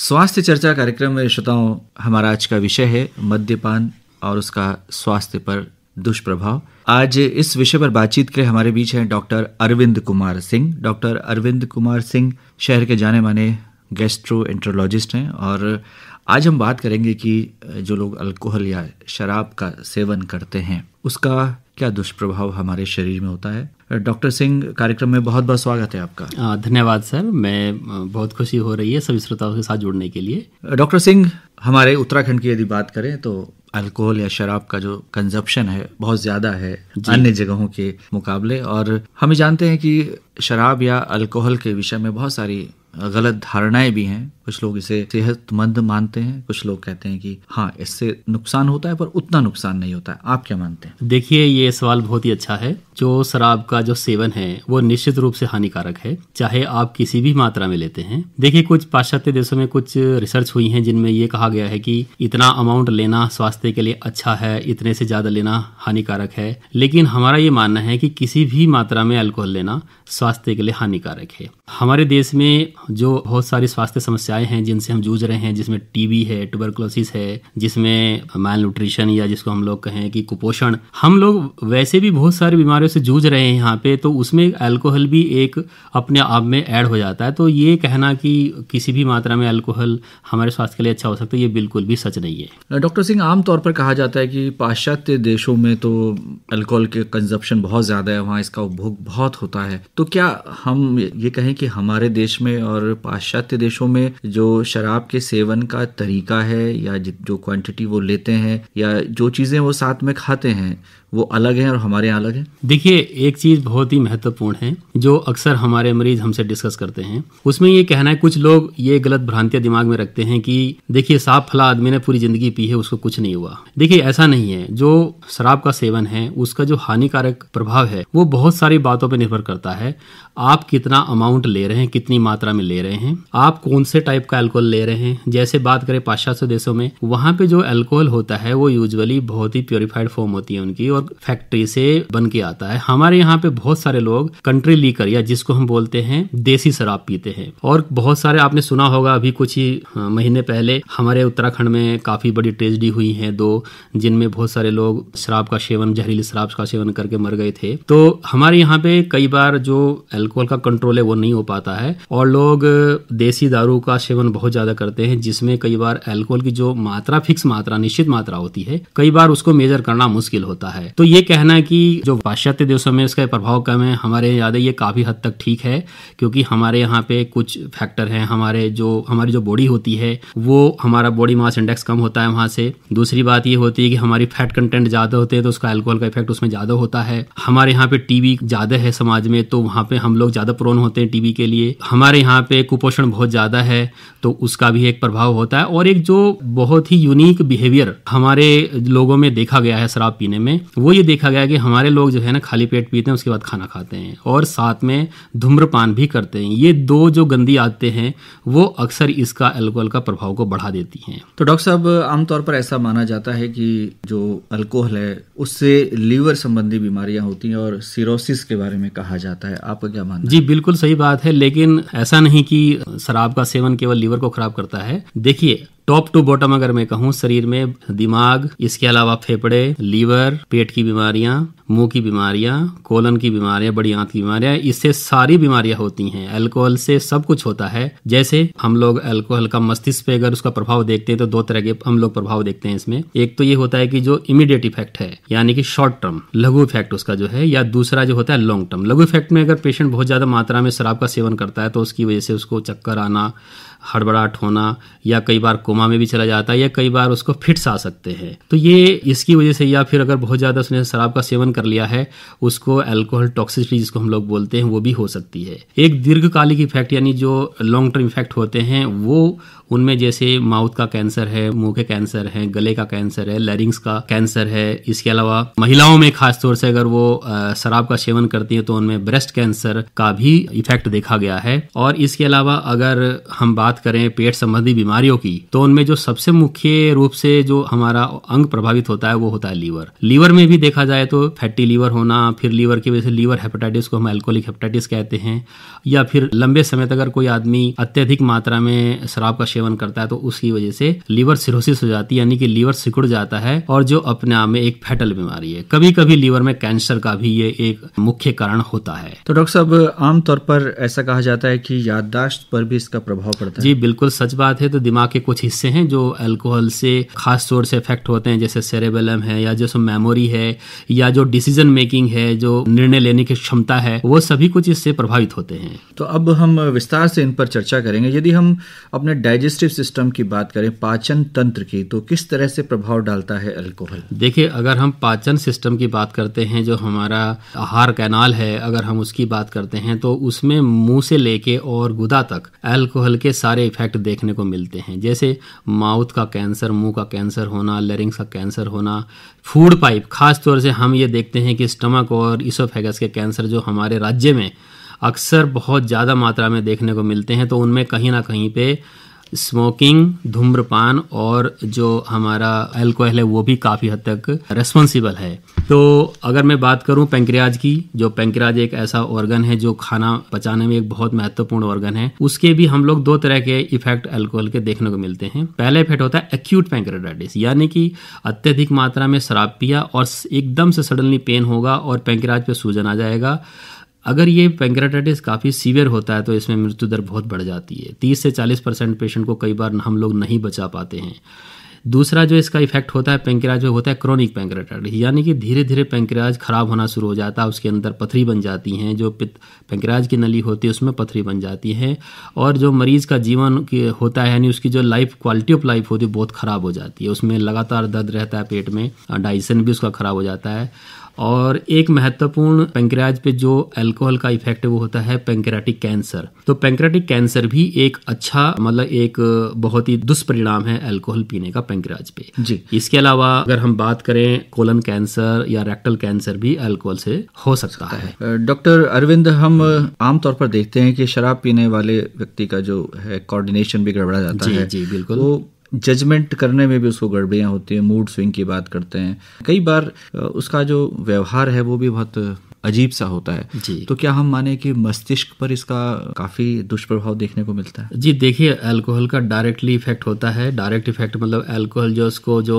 स्वास्थ्य चर्चा कार्यक्रम में श्रोताओं हमारा आज का विषय है मद्यपान और उसका स्वास्थ्य पर दुष्प्रभाव आज इस विषय पर बातचीत के लिए हमारे बीच हैं डॉक्टर अरविंद कुमार सिंह डॉक्टर अरविंद कुमार सिंह शहर के जाने माने गेस्ट्रो एंट्रोलॉजिस्ट हैं और आज हम बात करेंगे कि जो लोग अल्कोहल या शराब का सेवन करते हैं उसका क्या दुष्प्रभाव हमारे शरीर में होता है डॉक्टर सिंह कार्यक्रम में बहुत बहुत स्वागत है आपका धन्यवाद सर मैं बहुत खुशी हो रही है सभी श्रोताओं के साथ जुड़ने के लिए डॉक्टर सिंह हमारे उत्तराखंड की यदि बात करें तो अल्कोहल या शराब का जो कंजप्शन है बहुत ज़्यादा है अन्य जगहों के मुकाबले और हम जानते हैं कि शराब या अल्कोहल के विषय में बहुत सारी गलत धारणाएं भी हैं कुछ लोग इसे सेहतमंद मानते हैं कुछ लोग कहते हैं कि हाँ इससे नुकसान होता है पर उतना नुकसान नहीं होता है आप क्या मानते हैं देखिए ये सवाल बहुत ही अच्छा है जो शराब का जो सेवन है वो निश्चित रूप से हानिकारक है चाहे आप किसी भी मात्रा में लेते हैं देखिए कुछ पाश्चात्य देशों में कुछ रिसर्च हुई है जिनमें ये कहा गया है कि इतना अमाउंट लेना स्वास्थ्य के लिए अच्छा है इतने से ज्यादा लेना हानिकारक है लेकिन हमारा ये मानना है कि किसी भी मात्रा में अल्कोहल लेना स्वास्थ्य के लिए हानिकारक है हमारे देश में जो बहुत सारी स्वास्थ्य समस्या समस्याएं हैं जिनसे हम जूझ रहे हैं जिसमें टीबी है ट्यूबरकुलोसिस है जिसमें माल न्यूट्रिशन या जिसको हम लोग कहें कि कुपोषण हम लोग वैसे भी बहुत सारी बीमारियों से जूझ रहे हैं यहाँ पे तो उसमें अल्कोहल भी एक अपने आप में ऐड हो जाता है तो ये कहना कि किसी भी मात्रा में अल्कोहल हमारे स्वास्थ्य के लिए अच्छा हो सकता है ये बिल्कुल भी सच नहीं है डॉक्टर सिंह आमतौर पर कहा जाता है कि पाश्चात्य देशों में तो अल्कोहल के कंजप्शन बहुत ज़्यादा है वहाँ इसका उपभोग बहुत होता है तो क्या हम ये कहें कि हमारे देश में और पाश्चात्य देशों में जो शराब के सेवन का तरीका है या जो क्वांटिटी वो लेते हैं या जो चीज़ें वो साथ में खाते हैं वो अलग है और हमारे यहाँ अलग है देखिए एक चीज़ बहुत ही महत्वपूर्ण है जो अक्सर हमारे मरीज हमसे डिस्कस करते हैं उसमें ये कहना है कुछ लोग ये गलत भ्रांतियां दिमाग में रखते हैं कि देखिए साफ फला आदमी ने पूरी ज़िंदगी पी है उसको कुछ नहीं हुआ देखिए ऐसा नहीं है जो शराब का सेवन है उसका जो हानिकारक प्रभाव है वो बहुत सारी बातों पर निर्भर करता है आप कितना अमाउंट ले रहे हैं कितनी मात्रा में ले रहे हैं आप कौन से टाइप का अल्कोहल ले रहे हैं जैसे बात करें पाश्चात्य देशों में वहाँ पे जो अल्कोहल होता है वो यूजुअली बहुत ही प्योरीफाइड फॉर्म होती है उनकी नेटवर्क फैक्ट्री से बन के आता है हमारे यहाँ पे बहुत सारे लोग कंट्री लीकर या जिसको हम बोलते हैं देसी शराब पीते हैं और बहुत सारे आपने सुना होगा अभी कुछ ही हाँ, महीने पहले हमारे उत्तराखंड में काफी बड़ी ट्रेजडी हुई है दो जिनमें बहुत सारे लोग शराब का सेवन जहरीली शराब का सेवन करके मर गए थे तो हमारे यहाँ पे कई बार जो एल्कोहल का कंट्रोल है वो नहीं हो पाता है और लोग देसी दारू का सेवन बहुत ज्यादा करते हैं जिसमें कई बार एल्कोहल की जो मात्रा फिक्स मात्रा निश्चित मात्रा होती है कई बार उसको मेजर करना मुश्किल होता है है तो ये कहना कि जो पाश्चात्य देशों में इसका प्रभाव कम है हमारे ज़्यादा तो ये काफ़ी हद तक ठीक है क्योंकि हमारे यहाँ पे कुछ फैक्टर हैं हमारे जो हमारी जो बॉडी होती है वो हमारा बॉडी मास इंडेक्स कम होता है वहाँ से दूसरी बात ये होती है कि हमारी फैट कंटेंट ज़्यादा होते हैं तो उसका एल्कोहल का इफेक्ट उसमें ज़्यादा होता है हमारे यहाँ पे टीबी ज़्यादा है समाज में तो वहाँ पे हम लोग ज़्यादा प्रोन होते हैं टीबी के लिए हमारे यहाँ पे कुपोषण बहुत ज़्यादा है तो उसका भी एक प्रभाव होता है और एक जो बहुत ही यूनिक बिहेवियर हमारे लोगों में देखा गया है शराब पीने में वो ये देखा गया कि हमारे लोग जो है ना खाली पेट पीते हैं उसके बाद खाना खाते हैं और साथ में धूम्रपान भी करते हैं ये दो जो गंदी आदतें हैं वो अक्सर इसका अल्कोहल का प्रभाव को बढ़ा देती हैं तो डॉक्टर साहब आमतौर पर ऐसा माना जाता है कि जो अल्कोहल है उससे लीवर संबंधी बीमारियां होती हैं और सिरोसिस के बारे में कहा जाता है आपका क्या मानना जी बिल्कुल सही बात है लेकिन ऐसा नहीं कि शराब का सेवन केवल लीवर को खराब करता है देखिए टॉप टू बॉटम अगर मैं कहूँ शरीर में दिमाग इसके अलावा फेफड़े लीवर पेट की बीमारियां मुंह की बीमारियां कोलन की बीमारियां बड़ी आंत की बीमारियां इससे सारी बीमारियां होती हैं अल्कोहल से सब कुछ होता है जैसे हम लोग अल्कोहल का मस्तिष्क पे अगर उसका प्रभाव देखते हैं तो दो तरह के हम लोग प्रभाव देखते हैं इसमें एक तो ये होता है कि जो इमीडिएट इफेक्ट है यानी कि शॉर्ट टर्म लघु इफेक्ट उसका जो है या दूसरा जो होता है लॉन्ग टर्म लघु इफेक्ट में अगर पेशेंट बहुत ज्यादा मात्रा में शराब का सेवन करता है तो उसकी वजह से उसको चक्कर आना हड़बड़ाहट होना या कई बार कोमा में भी चला जाता है या कई बार उसको फिट्स आ सकते हैं तो ये इसकी वजह से या फिर अगर बहुत ज़्यादा उसने शराब का सेवन कर लिया है उसको एल्कोहल टॉक्सिसिटी जिसको हम लोग बोलते हैं वो भी हो सकती है एक दीर्घकालिक इफेक्ट यानी जो लॉन्ग टर्म इफेक्ट होते हैं वो उनमें जैसे माउथ का कैंसर है मुंह के कैंसर है गले का कैंसर है लैरिंग्स का कैंसर है इसके अलावा महिलाओं में खासतौर से अगर वो शराब का सेवन करती हैं तो उनमें ब्रेस्ट कैंसर का भी इफेक्ट देखा गया है और इसके अलावा अगर हम बात बात करें पेट संबंधी बीमारियों की तो उनमें जो सबसे मुख्य रूप से जो हमारा अंग प्रभावित होता है वो होता है लीवर लीवर में भी देखा जाए तो फैटी लीवर होना फिर लीवर की वजह से लीवर हेपेटाइटिस को हम एल्कोहलिक हेपेटाइटिस कहते हैं या फिर लंबे समय तक अगर कोई आदमी अत्यधिक मात्रा में शराब का सेवन करता है तो उसकी वजह से लीवर सिरोसिस हो जाती है यानी कि लीवर सिकुड़ जाता है और जो अपने आप में एक फैटल बीमारी है कभी कभी लीवर में कैंसर का भी ये एक मुख्य कारण होता है तो डॉक्टर साहब आमतौर पर ऐसा कहा जाता है कि याददाश्त पर भी इसका प्रभाव पड़ता है होता है जी बिल्कुल सच बात है तो दिमाग के कुछ हिस्से हैं जो अल्कोहल से खास तौर से इफेक्ट होते हैं जैसे सेरेबेलम है या जैसे मेमोरी है या जो डिसीजन मेकिंग है जो निर्णय लेने की क्षमता है वो सभी कुछ इससे प्रभावित होते हैं तो अब हम विस्तार से इन पर चर्चा करेंगे यदि हम अपने डाइजेस्टिव सिस्टम की बात करें पाचन तंत्र की तो किस तरह से प्रभाव डालता है अल्कोहल देखिए अगर हम पाचन सिस्टम की बात करते हैं जो हमारा आहार कैनाल है अगर हम उसकी बात करते हैं तो उसमें मुंह से लेके और गुदा तक अल्कोहल के साथ सारे इफ़ेक्ट देखने को मिलते हैं जैसे माउथ का कैंसर मुंह का कैंसर होना लरिंग्स का कैंसर होना फूड पाइप ख़ास तौर से हम ये देखते हैं कि स्टमक और इसोफेगस के कैंसर जो हमारे राज्य में अक्सर बहुत ज़्यादा मात्रा में देखने को मिलते हैं तो उनमें कहीं ना कहीं पर स्मोकिंग धूम्रपान और जो हमारा अल्कोहल है वो भी काफ़ी हद तक रेस्पॉन्सिबल है तो अगर मैं बात करूं पेंक्रियाज की जो पेंक्रियाज एक ऐसा ऑर्गन है जो खाना पचाने में एक बहुत महत्वपूर्ण ऑर्गन है उसके भी हम लोग दो तरह के इफेक्ट अल्कोहल के देखने को मिलते हैं पहला इफेक्ट होता है एक्यूट पेंक्रेटाइटिस यानी कि अत्यधिक मात्रा में शराब पिया और एकदम से सडनली पेन होगा और पेंक्रियाज पे सूजन आ जाएगा अगर ये पेंक्रेटाइटिस काफ़ी सीवियर होता है तो इसमें मृत्यु दर बहुत बढ़ जाती है तीस से चालीस परसेंट पेशेंट को कई बार हम लोग नहीं बचा पाते हैं दूसरा जो इसका इफेक्ट होता है पेंक्रियाज में होता है क्रॉनिक पेंक्रेटाइटिस यानी कि धीरे धीरे पेंक्रियाज खराब होना शुरू हो जाता है उसके अंदर पथरी बन जाती हैं जो पेंक्रियाज की नली होती है उसमें पथरी बन जाती है और जो मरीज़ का जीवन होता है यानी उसकी जो लाइफ क्वालिटी ऑफ लाइफ होती है बहुत ख़राब हो जाती है उसमें लगातार दर्द रहता है पेट में डाइजेशन भी उसका ख़राब हो जाता है और एक महत्वपूर्ण पेंक्रियाज पे जो अल्कोहल का इफेक्ट है वो होता है पेंक्रियाटिक कैंसर तो पेंक्रियाटिक कैंसर भी एक अच्छा मतलब एक बहुत ही दुष्परिणाम है अल्कोहल पीने का पेंक्रियाज पे जी इसके अलावा अगर हम बात करें कोलन कैंसर या रेक्टल कैंसर भी अल्कोहल से हो सकता सकता है डॉक्टर अरविंद हम आमतौर पर देखते हैं कि शराब पीने वाले व्यक्ति का जो है कोऑर्डिनेशन भी गड़बड़ा जाता जी, है जी बिल्कुल तो जजमेंट करने में भी उसको गड़बड़ियाँ होती हैं मूड स्विंग की बात करते हैं कई बार उसका जो व्यवहार है वो भी बहुत अजीब सा होता है जी तो क्या हम माने कि मस्तिष्क पर इसका काफ़ी दुष्प्रभाव देखने को मिलता है जी देखिए अल्कोहल का डायरेक्टली इफेक्ट होता है डायरेक्ट इफेक्ट मतलब अल्कोहल जो उसको जो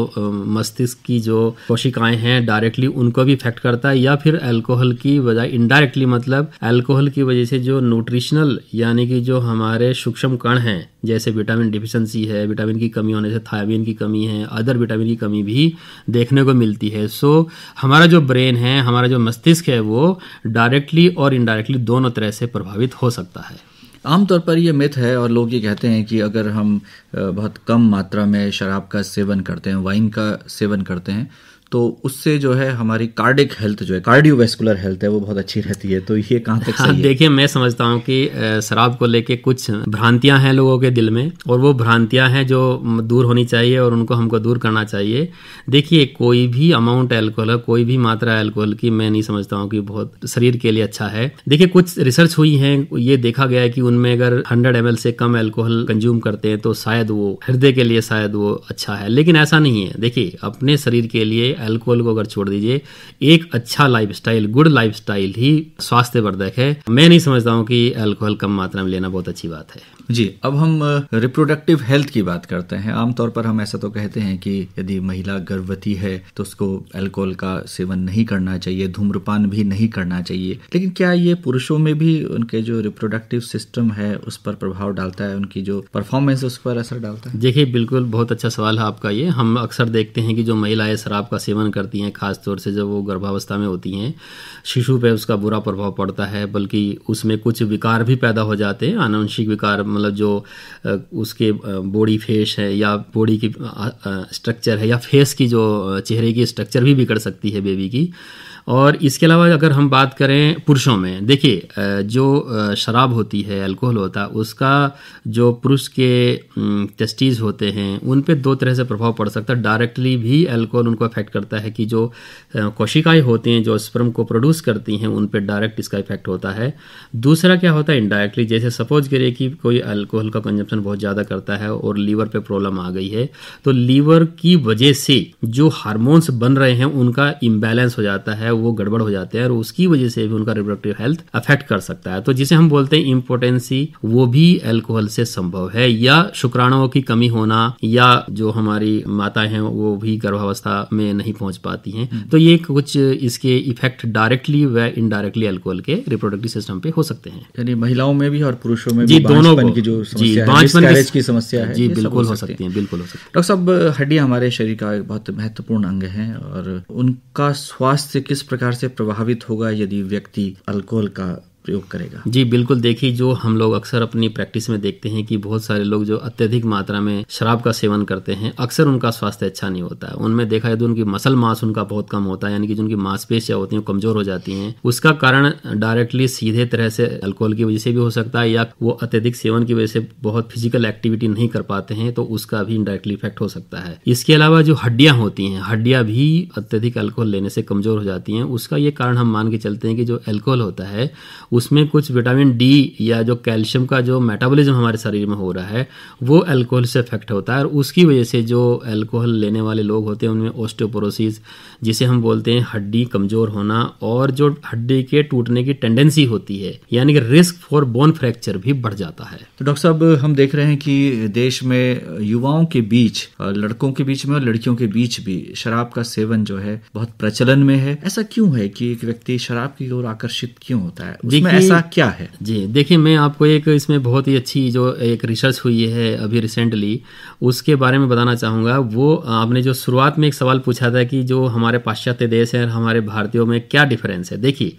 मस्तिष्क की जो कोशिकाएं हैं डायरेक्टली उनको भी इफेक्ट करता है या फिर अल्कोहल की वजह इनडायरेक्टली मतलब अल्कोहल की वजह से जो न्यूट्रिशनल यानी कि जो हमारे सूक्ष्म कण हैं जैसे विटामिन डिफिशेंसी है विटामिन की कमी होने से थायमिन की कमी है अदर विटामिन की कमी भी देखने को मिलती है सो हमारा जो ब्रेन है हमारा जो मस्तिष्क है वो डायरेक्टली और इनडायरेक्टली दोनों तरह से प्रभावित हो सकता है आमतौर पर ये मिथ है और लोग ये कहते हैं कि अगर हम बहुत कम मात्रा में शराब का सेवन करते हैं वाइन का सेवन करते हैं तो उससे जो है हमारी कार्डिक हेल्थ जो है कार्डियोवेस्कुलर हेल्थ है वो बहुत अच्छी रहती है तो ये कहाँ तक हाँ, देखिए मैं समझता हूँ कि शराब को लेके कुछ भ्रांतियाँ हैं लोगों के दिल में और वो भ्रांतियाँ हैं जो दूर होनी चाहिए और उनको हमको दूर करना चाहिए देखिए कोई भी अमाउंट एल्कोहल कोई भी मात्रा एल्कोहल की मैं नहीं समझता हूँ कि बहुत शरीर के लिए अच्छा है देखिए कुछ रिसर्च हुई है ये देखा गया है कि उनमें अगर हंड्रेड एम से कम एल्कोहल कंज्यूम करते हैं तो शायद वो हृदय के लिए शायद वो अच्छा है लेकिन ऐसा नहीं है देखिए अपने शरीर के लिए अल्कोहल को अगर छोड़ दीजिए एक अच्छा स्टाइल गुड स्टाइल ही स्वास्थ्यवर्धक है मैं नहीं समझता हूँ कि अल्कोहल कम मात्रा में लेना बहुत अच्छी बात है जी अब हम रिप्रोडक्टिव हेल्थ की बात करते हैं आमतौर पर हम ऐसा तो कहते हैं कि यदि महिला गर्भवती है तो उसको अल्कोहल का सेवन नहीं करना चाहिए धूम्रपान भी नहीं करना चाहिए लेकिन क्या ये पुरुषों में भी उनके जो रिप्रोडक्टिव सिस्टम है उस पर प्रभाव डालता है उनकी जो परफॉर्मेंस उस पर असर डालता है देखिए बिल्कुल बहुत अच्छा सवाल है आपका ये हम अक्सर देखते हैं कि जो महिलाएं शराब का सेवन करती हैं खासतौर से जब वो गर्भावस्था में होती हैं शिशु पर उसका बुरा प्रभाव पड़ता है बल्कि उसमें कुछ विकार भी पैदा हो जाते हैं आनुवंशिक विकार मतलब जो उसके बॉडी फेस है या बॉडी की स्ट्रक्चर है या फेस की जो चेहरे की स्ट्रक्चर भी बिगड़ सकती है बेबी की और इसके अलावा अगर हम बात करें पुरुषों में देखिए जो शराब होती है अल्कोहल होता है उसका जो पुरुष के टेस्टीज़ होते हैं उन पे दो तरह से प्रभाव पड़ सकता है डायरेक्टली भी अल्कोहल उनको अफेक्ट करता है कि जो कोशिकाएं होती हैं जो स्पर्म को प्रोड्यूस करती हैं उन पर डायरेक्ट इसका इफेक्ट होता है दूसरा क्या होता है इनडायरेक्टली जैसे सपोज करिए कि कोई अल्कोहल का कंजप्शन बहुत ज़्यादा करता है और लीवर पर प्रॉब्लम आ गई है तो लीवर की वजह से जो हारमोन्स बन रहे हैं उनका इम्बैलेंस हो जाता है वो गड़बड़ हो जाते हैं और उसकी वजह से भी उनका रिप्रोडक्टिव हेल्थ अफेक्ट कर सकता है तो जिसे हम बोलते हैं इम्पोर्टेंसी वो भी एल्कोहल से संभव है या शुक्राणुओं की कमी होना या जो हमारी माता है वो भी गर्भावस्था में नहीं पहुंच पाती हैं हम्म। तो ये कुछ इसके इफेक्ट डायरेक्टली व इनडायरेक्टली एल्कोहल के रिप्रोडक्टिव सिस्टम पे हो सकते हैं यानी महिलाओं में भी और पुरुषों में जी दोनों की जो समस्या की समस्या है जी बिल्कुल हो सकती है बिल्कुल हो सकती है डॉक्टर साहब हड्डियां हमारे शरीर का एक बहुत महत्वपूर्ण अंग है और उनका स्वास्थ्य किस प्रकार से प्रभावित होगा यदि व्यक्ति अल्कोहल का प्रयोग करेगा जी बिल्कुल देखिए जो हम लोग अक्सर अपनी प्रैक्टिस में देखते हैं कि बहुत सारे लोग जो अत्यधिक मात्रा में शराब का सेवन करते हैं अक्सर उनका स्वास्थ्य अच्छा नहीं होता है उनमें देखा जाए तो उनकी मसल मास उनका बहुत कम होता है यानी कि जो उनकी मांसपेशियां होती हैं कमजोर हो जाती हैं उसका कारण डायरेक्टली सीधे तरह से अल्कोहल की वजह से भी हो सकता है या वो अत्यधिक सेवन की वजह से बहुत फिजिकल एक्टिविटी नहीं कर पाते हैं तो उसका भी इनडायरेक्टली इफेक्ट हो सकता है इसके अलावा जो हड्डियाँ होती हैं हड्डियां भी अत्यधिक अल्कोहल लेने से कमजोर हो जाती हैं उसका ये कारण हम मान के चलते हैं कि जो अल्कोहल होता है उसमें कुछ विटामिन डी या जो कैल्शियम का जो मेटाबॉलिज्म हमारे शरीर में हो रहा है वो अल्कोहल से इफेक्ट होता है और उसकी वजह से जो अल्कोहल लेने वाले लोग होते हैं उनमें ओस्टोपोरोसिस जिसे हम बोलते हैं हड्डी कमज़ोर होना और जो हड्डी के टूटने की टेंडेंसी होती है यानी कि रिस्क फॉर बोन फ्रैक्चर भी बढ़ जाता है तो डॉक्टर साहब हम देख रहे हैं कि देश में युवाओं के बीच लड़कों के बीच में और लड़कियों के बीच भी शराब का सेवन जो है बहुत प्रचलन में है ऐसा क्यों है कि एक व्यक्ति शराब की ओर आकर्षित क्यों होता है इसमें ऐसा क्या है जी देखिए मैं आपको एक इसमें बहुत ही अच्छी जो एक रिसर्च हुई है अभी रिसेंटली उसके बारे में बताना चाहूंगा वो आपने जो शुरुआत में एक सवाल पूछा था कि जो हमारे पाश्चात्य देश है और हमारे भारतीयों में क्या डिफरेंस है देखिए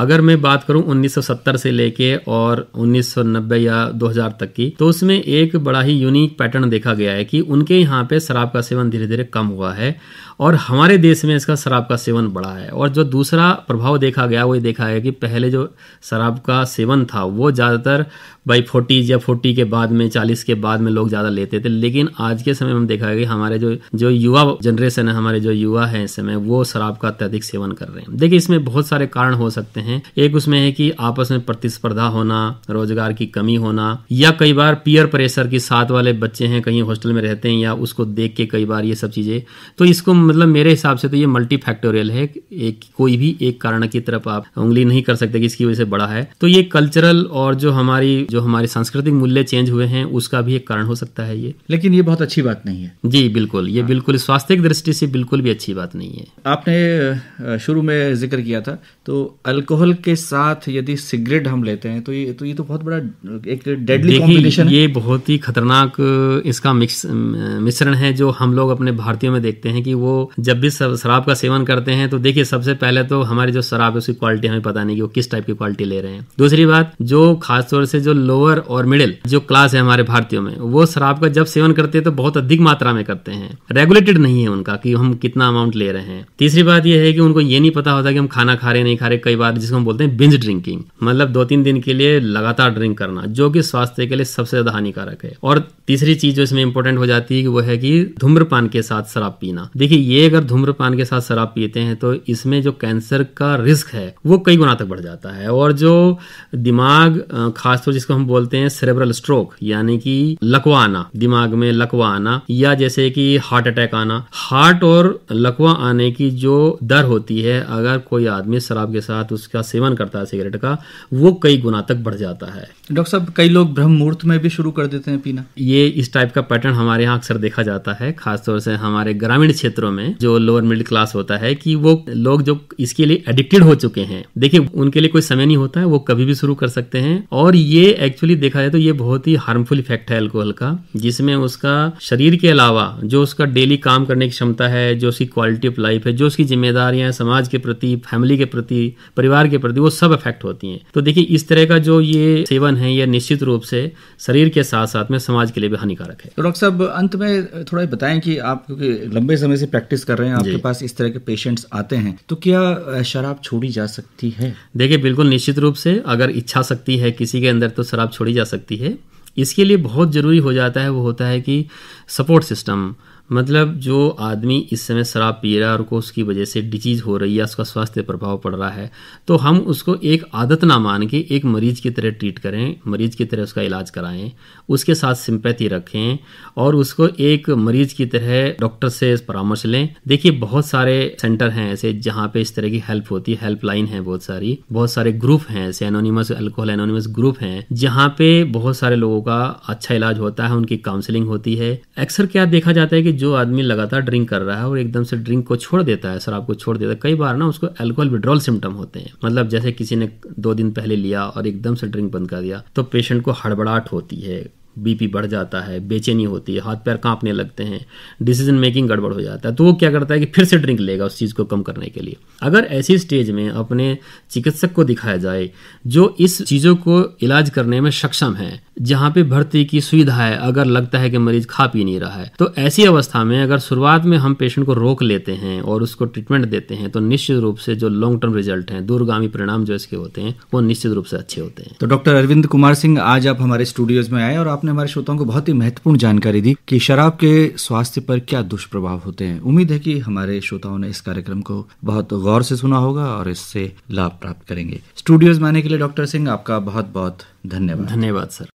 अगर मैं बात करूं 1970 से लेके और 1990 या 2000 तक की तो उसमें एक बड़ा ही यूनिक पैटर्न देखा गया है कि उनके यहाँ पे शराब का सेवन धीरे धीरे कम हुआ है और हमारे देश में इसका शराब का सेवन बढ़ा है और जो दूसरा प्रभाव देखा गया वो ये देखा है कि पहले जो शराब का सेवन था वो ज़्यादातर बाई फोर्टीज या फोर्टी के बाद में चालीस के बाद में लोग ज़्यादा लेते थे लेकिन आज के समय में देखा है कि हमारे जो जो युवा जनरेशन है हमारे जो युवा हैं इस समय वो शराब का अत्यधिक सेवन कर रहे हैं देखिए इसमें बहुत सारे कारण हो सकते हैं हैं एक उसमें है कि आपस में प्रतिस्पर्धा होना रोजगार की कमी होना या कई बार पियर प्रेशर की साथ वाले बच्चे हैं कहीं हॉस्टल में रहते हैं या उसको देख के कई बार ये सब चीज़ें तो इसको मतलब मेरे हिसाब से तो ये मल्टी फैक्टोरियल है एक कोई भी एक कारण की तरफ आप उंगली नहीं कर सकते कि इसकी वजह से बड़ा है तो ये कल्चरल और जो हमारी जो हमारे सांस्कृतिक मूल्य चेंज हुए हैं उसका भी एक कारण हो सकता है ये लेकिन ये बहुत अच्छी बात नहीं है जी बिल्कुल ये हाँ। बिल्कुल स्वास्थ्य की दृष्टि से बिल्कुल भी अच्छी बात नहीं है आपने शुरू में जिक्र किया था तो अल्कोहल अल्कोहल के साथ यदि सिगरेट हम लेते हैं तो ये तो ये तो बहुत बड़ा एक डेडली कॉम्बिनेशन ये बहुत ही खतरनाक इसका मिक्स मिश्रण है जो हम लोग अपने भारतीयों में देखते हैं कि वो जब भी शराब का सेवन करते हैं तो देखिए सबसे पहले तो हमारी जो शराब है उसकी क्वालिटी हमें पता नहीं कि वो किस टाइप की क्वालिटी ले रहे हैं दूसरी बात जो खासतौर से जो लोअर और मिडिल जो क्लास है हमारे भारतीयों में वो शराब का जब सेवन करते हैं तो बहुत अधिक मात्रा में करते हैं रेगुलेटेड नहीं है उनका कि हम कितना अमाउंट ले रहे हैं तीसरी बात यह है कि उनको ये नहीं पता होता कि हम खाना खा रहे नहीं खा रहे कई बार जिसको हम बोलते हैं बिंज ड्रिंकिंग मतलब दो तीन दिन के लिए लगातार ड्रिंक करना जो कि स्वास्थ्य के लिए सबसे ज्यादा हानिकारक है और तीसरी चीज जो इसमें इंपॉर्टेंट हो जाती है वो है कि धूम्रपान के साथ शराब पीना देखिए ये अगर धूम्रपान के साथ शराब पीते हैं तो इसमें जो कैंसर का रिस्क है वो कई गुना तक बढ़ जाता है और जो दिमाग खासतौर जिसको हम बोलते हैं सेरेब्रल स्ट्रोक यानी कि लकवा आना दिमाग में लकवा आना या जैसे कि हार्ट अटैक आना हार्ट और लकवा आने की जो दर होती है अगर कोई आदमी शराब के साथ उसके का सेवन करता है सिगरेट का वो कई गुना तक बढ़ जाता है डॉक्टर साहब कई लोग ब्रह्म मुहूर्त में भी शुरू कर देते हैं पीना ये इस टाइप का पैटर्न हमारे यहाँ अक्सर देखा जाता है खासतौर से हमारे ग्रामीण क्षेत्रों में जो लोअर मिडिल क्लास होता है कि वो लोग जो इसके लिए एडिक्टेड हो चुके हैं देखिए उनके लिए कोई समय नहीं होता है वो कभी भी शुरू कर सकते हैं और ये एक्चुअली देखा जाए तो ये बहुत ही हार्मफुल इफेक्ट है एल्कोहल का जिसमें उसका शरीर के अलावा जो उसका डेली काम करने की क्षमता है जो उसकी क्वालिटी ऑफ लाइफ है जो उसकी जिम्मेदारियां समाज के प्रति फैमिली के प्रति परिवार के प्रति वो सब अफेक्ट होती है तो देखिये इस तरह का जो ये सेवन हैं ये निश्चित रूप से शरीर के साथ साथ में समाज के लिए भी हानिकारक है तो डॉक्टर साहब अंत में थोड़ा बताएं कि आप क्योंकि लंबे समय से प्रैक्टिस कर रहे हैं आपके पास इस तरह के पेशेंट्स आते हैं तो क्या शराब छोड़ी जा सकती है देखिए बिल्कुल निश्चित रूप से अगर इच्छा शक्ति है किसी के अंदर तो शराब छोड़ी जा सकती है इसके लिए बहुत ज़रूरी हो जाता है वो होता है कि सपोर्ट सिस्टम मतलब जो आदमी इस समय शराब पी रहा है और को उसकी वजह से डिजीज़ हो रही है उसका स्वास्थ्य प्रभाव पड़ रहा है तो हम उसको एक आदत ना मान के एक मरीज़ की तरह ट्रीट करें मरीज़ की तरह उसका इलाज कराएं उसके साथ सिंपैथी रखें और उसको एक मरीज़ की तरह डॉक्टर से परामर्श लें देखिए बहुत सारे सेंटर हैं ऐसे जहाँ पे इस तरह की हेल्प होती है हेल्पलाइन है बहुत सारी बहुत सारे ग्रुप हैं ऐसे एनोनिमस अल्कोहल एनोनिमस ग्रुप हैं जहाँ पे बहुत सारे लोगों का अच्छा इलाज होता है उनकी काउंसलिंग होती है अक्सर क्या देखा जाता है कि जो आदमी लगातार ड्रिंक कर रहा है और एकदम से ड्रिंक को छोड़ देता है शराब को छोड़ देता है कई बार ना उसको एल्कोहल विड्रॉल सिम्टम होते हैं मतलब जैसे किसी ने दो दिन पहले लिया और एकदम से ड्रिंक बंद कर दिया तो पेशेंट को हड़बड़ाहट होती है बीपी बढ़ जाता है बेचैनी होती है हाथ पैर कांपने लगते हैं डिसीजन मेकिंग गड़बड़ हो जाता है तो वो क्या करता है कि फिर से ड्रिंक लेगा उस चीज़ को कम करने के लिए अगर ऐसी स्टेज में अपने चिकित्सक को दिखाया जाए जो इस चीज़ों को इलाज करने में सक्षम है जहाँ पे भर्ती की सुविधा है अगर लगता है कि मरीज खा पी नहीं रहा है तो ऐसी अवस्था में अगर शुरुआत में हम पेशेंट को रोक लेते हैं और उसको ट्रीटमेंट देते हैं तो निश्चित रूप से जो लॉन्ग टर्म रिजल्ट हैं दूरगामी परिणाम जो इसके होते हैं वो निश्चित रूप से अच्छे होते हैं तो डॉक्टर अरविंद कुमार सिंह आज आप हमारे स्टूडियोज में आए और आपने हमारे श्रोताओं को बहुत ही महत्वपूर्ण जानकारी दी कि शराब के स्वास्थ्य पर क्या दुष्प्रभाव होते हैं उम्मीद है कि हमारे श्रोताओं ने इस कार्यक्रम को बहुत गौर से सुना होगा और इससे लाभ प्राप्त करेंगे स्टूडियोज में आने के लिए डॉक्टर सिंह आपका बहुत बहुत धन्यवाद धन्यवाद सर